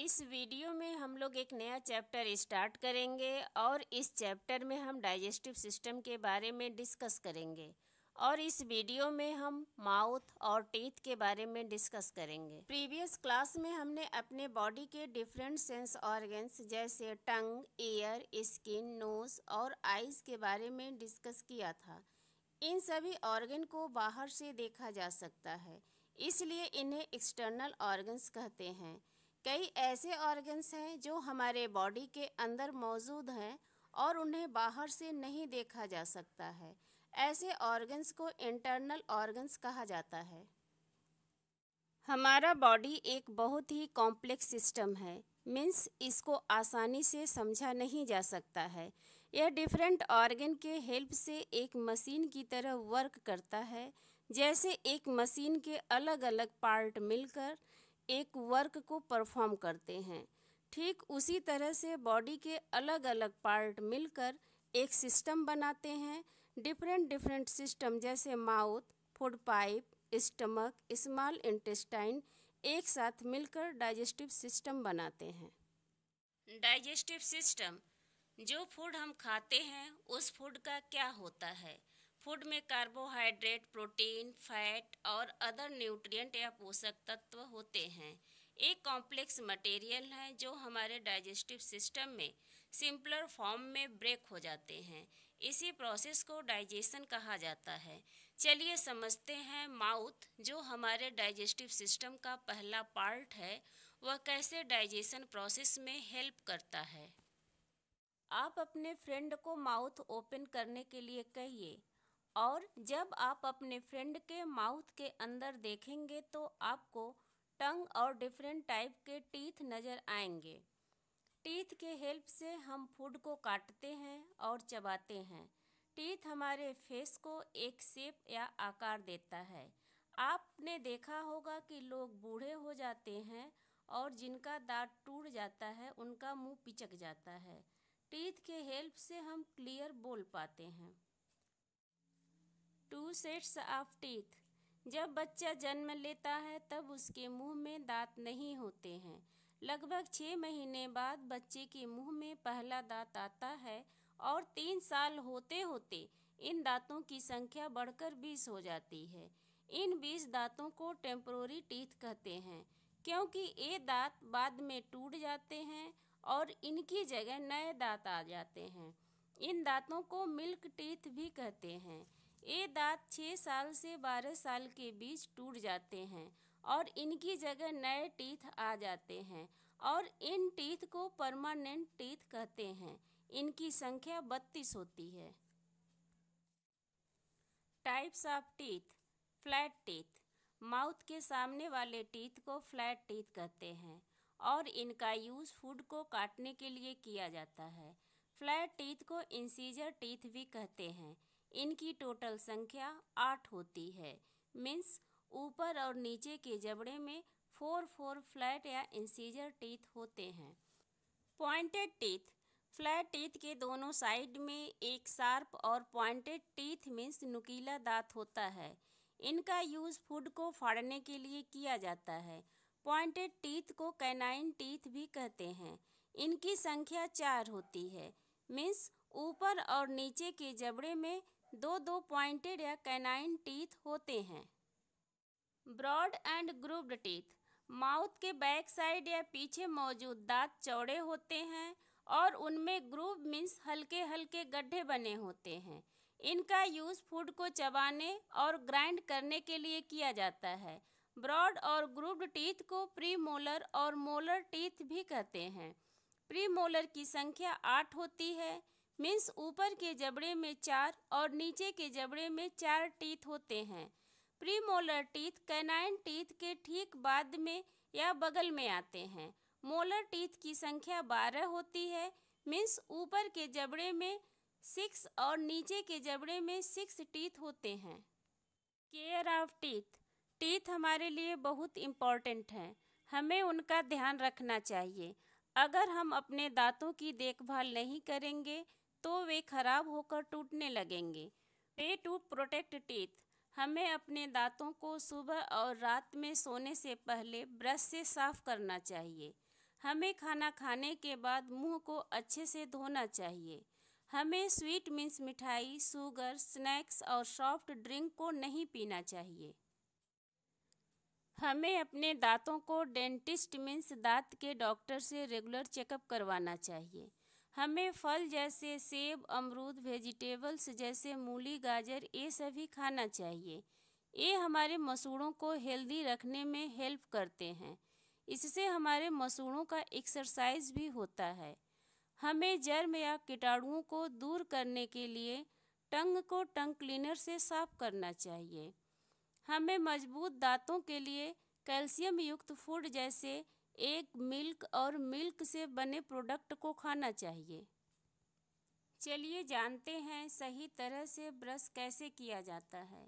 इस वीडियो में हम लोग एक नया चैप्टर स्टार्ट करेंगे और इस चैप्टर में हम डाइजेस्टिव सिस्टम के बारे में डिस्कस करेंगे और इस वीडियो में हम माउथ और टीथ के बारे में डिस्कस करेंगे प्रीवियस क्लास में हमने अपने बॉडी के डिफरेंट सेंस ऑर्गन्स जैसे टंग ईयर स्किन नोज और आइज़ के बारे में डिस्कस किया था इन सभी ऑर्गन को बाहर से देखा जा सकता है इसलिए इन्हें एक्सटर्नल ऑर्गन्स कहते हैं कई ऐसे ऑर्गन्स हैं जो हमारे बॉडी के अंदर मौजूद हैं और उन्हें बाहर से नहीं देखा जा सकता है ऐसे ऑर्गन्स को इंटरनल ऑर्गन्स कहा जाता है हमारा बॉडी एक बहुत ही कॉम्प्लेक्स सिस्टम है मीन्स इसको आसानी से समझा नहीं जा सकता है यह डिफरेंट ऑर्गन के हेल्प से एक मशीन की तरह वर्क करता है जैसे एक मशीन के अलग अलग पार्ट मिलकर एक वर्क को परफॉर्म करते हैं ठीक उसी तरह से बॉडी के अलग अलग पार्ट मिलकर एक सिस्टम बनाते हैं डिफरेंट डिफरेंट सिस्टम जैसे mouth food pipe stomach small intestine एक साथ मिलकर डाइजेस्टिव सिस्टम बनाते हैं डाइजेस्टिव सिस्टम जो फूड हम खाते हैं उस फूड का क्या होता है फूड में कार्बोहाइड्रेट प्रोटीन फैट और अदर न्यूट्रिएंट या पोषक तत्व होते हैं एक कॉम्प्लेक्स मटेरियल है जो हमारे डाइजेस्टिव सिस्टम में सिंपलर फॉर्म में ब्रेक हो जाते हैं इसी प्रोसेस को डाइजेशन कहा जाता है चलिए समझते हैं माउथ जो हमारे डाइजेस्टिव सिस्टम का पहला पार्ट है वह कैसे डाइजेशन प्रोसेस में हेल्प करता है आप अपने फ्रेंड को माउथ ओपन करने के लिए कहिए और जब आप अपने फ्रेंड के माउथ के अंदर देखेंगे तो आपको टंग और डिफरेंट टाइप के टीथ नज़र आएंगे टीथ के हेल्प से हम फूड को काटते हैं और चबाते हैं टीथ हमारे फेस को एक शेप या आकार देता है आपने देखा होगा कि लोग बूढ़े हो जाते हैं और जिनका दांत टूट जाता है उनका मुंह पिचक जाता है टीथ के हेल्प से हम क्लियर बोल पाते हैं टू सेट्स ऑफ टीथ जब बच्चा जन्म लेता है तब उसके मुंह में दांत नहीं होते हैं लगभग छः महीने बाद बच्चे के मुंह में पहला दांत आता है और तीन साल होते होते इन दांतों की संख्या बढ़कर बीस हो जाती है इन बीस दांतों को टेम्प्रोरी टीथ कहते हैं क्योंकि ये दांत बाद में टूट जाते हैं और इनकी जगह नए दांत आ जाते हैं इन दांतों को मिल्क टीथ भी कहते हैं ये दांत छः साल से बारह साल के बीच टूट जाते हैं और इनकी जगह नए टीथ आ जाते हैं और इन टीथ को परमानेंट टीथ कहते हैं इनकी संख्या बत्तीस होती है types of teeth flat teeth mouth के सामने वाले टीथ को फ्लैट टीथ कहते हैं और इनका यूज़ फूड को काटने के लिए किया जाता है फ्लैट टीथ को इंसीजर टीथ भी कहते हैं इनकी टोटल संख्या आठ होती है मीन्स ऊपर और नीचे के जबड़े में फोर फोर फ्लैट या इंसीजर टीथ होते हैं पॉइंटेड टीथ फ्लैट टीथ के दोनों साइड में एक शार्प और पॉइंटेड टीथ मीन्स नुकीला दांत होता है इनका यूज़ फूड को फाड़ने के लिए किया जाता है पॉइंटेड टीथ को कैनाइन टीथ भी कहते हैं इनकी संख्या चार होती है मीन्स ऊपर और नीचे के जबड़े में दो दो पॉइंटेड या कैनाइन टीथ होते हैं broad and grooved teeth mouth के बैक साइड या पीछे मौजूद दांत चौड़े होते हैं और उनमें ग्रूव मीन्स हल्के हल्के गड्ढे बने होते हैं इनका यूज़ फूड को चबाने और ग्राइंड करने के लिए किया जाता है ब्रॉड और ग्रूव्ड टीथ को प्री मोलर और मोलर टीथ भी कहते हैं प्री मोलर की संख्या आठ होती है मीन्स ऊपर के जबड़े में चार और नीचे के जबड़े में चार टीथ होते हैं प्रीमोलर टीथ कैनाइन टीथ के ठीक बाद में या बगल में आते हैं मोलर टीथ की संख्या बारह होती है मीन्स ऊपर के जबड़े में सिक्स और नीचे के जबड़े में सिक्स टीथ होते हैं केयर ऑफ टीथ टीथ हमारे लिए बहुत इम्पॉर्टेंट हैं हमें उनका ध्यान रखना चाहिए अगर हम अपने दांतों की देखभाल नहीं करेंगे तो वे खराब होकर टूटने लगेंगे पे टू प्रोटेक्ट टीथ हमें अपने दांतों को सुबह और रात में सोने से पहले ब्रश से साफ करना चाहिए हमें खाना खाने के बाद मुंह को अच्छे से धोना चाहिए हमें स्वीट मीन्स मिठाई सुगर स्नैक्स और सॉफ्ट ड्रिंक को नहीं पीना चाहिए हमें अपने दांतों को डेंटिस्ट मीन्स दांत के डॉक्टर से रेगुलर चेकअप करवाना चाहिए हमें फल जैसे सेब अमरूद वेजिटेबल्स जैसे मूली गाजर ये सभी खाना चाहिए ये हमारे मसूड़ों को हेल्दी रखने में हेल्प करते हैं इससे हमारे मसूड़ों का एक्सरसाइज भी होता है हमें जर्म या कीटाणुओं को दूर करने के लिए टंग को टंग क्लीनर से साफ करना चाहिए हमें मजबूत दांतों के लिए कैल्शियम युक्त फूड जैसे एक मिल्क और मिल्क से बने प्रोडक्ट को खाना चाहिए चलिए जानते हैं सही तरह से ब्रश कैसे किया जाता है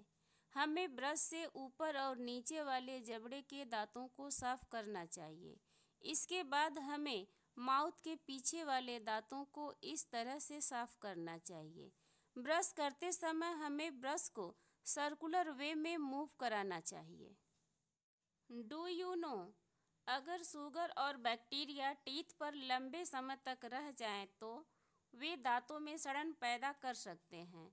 हमें ब्रश से ऊपर और नीचे वाले जबड़े के दांतों को साफ करना चाहिए इसके बाद हमें माउथ के पीछे वाले दांतों को इस तरह से साफ करना चाहिए ब्रश करते समय हमें ब्रश को सर्कुलर वे में मूव कराना चाहिए डू यू नो अगर शुगर और बैक्टीरिया टीथ पर लंबे समय तक रह जाए तो वे दांतों में सड़न पैदा कर सकते हैं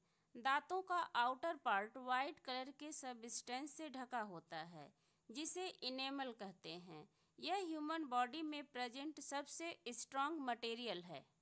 दांतों का आउटर पार्ट वाइट कलर के सबस्टेंस से ढका होता है जिसे इनेमल कहते हैं यह ह्यूमन बॉडी में प्रेजेंट सबसे स्ट्रॉन्ग मटेरियल है